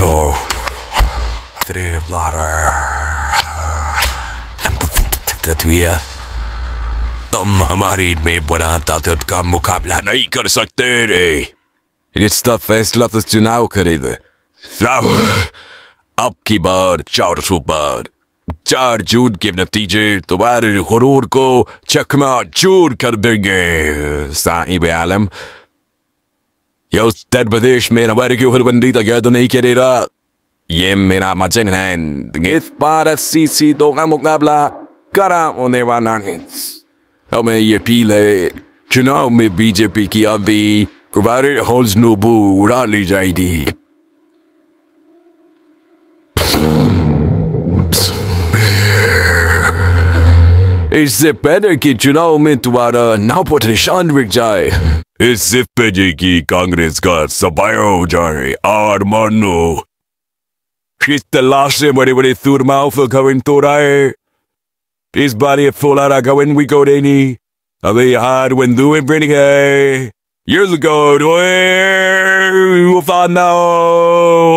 So, three, blader. that we तुम हमारी में बना ताकत का मुकाबला नहीं कर सकते रे इसका फैसला तो चुनाव करेगा अब की बार चार सौ चार जून के नतीजे तुम्हारे गुरूर को चकमा चूर कर देंगे साहिब आलम या उत्तर प्रदेश में नबरकी हुलबंदी तगदनई के रेरा ये मेरा मचन है इस बार अस्सी सीटों का मुकाबला करा होने वाला है हमें ये अपील है चुनाव में बीजेपी की अभी कुबारे हौज नूबू उड़ा ली जाएगी इससे पहले कि चुनाव में तुम्हारा नाव पर निशान बिक जाए इससे पहले कि कांग्रेस का सफाया हो जाए और मानो इस तलाश से बड़े बड़े सूरमाओं से खविन तो रहा इस बार ये सोलारा खविन भी कौड़े नहीं अबे यार बंधुएं पिट गए Years ago, to where you found out.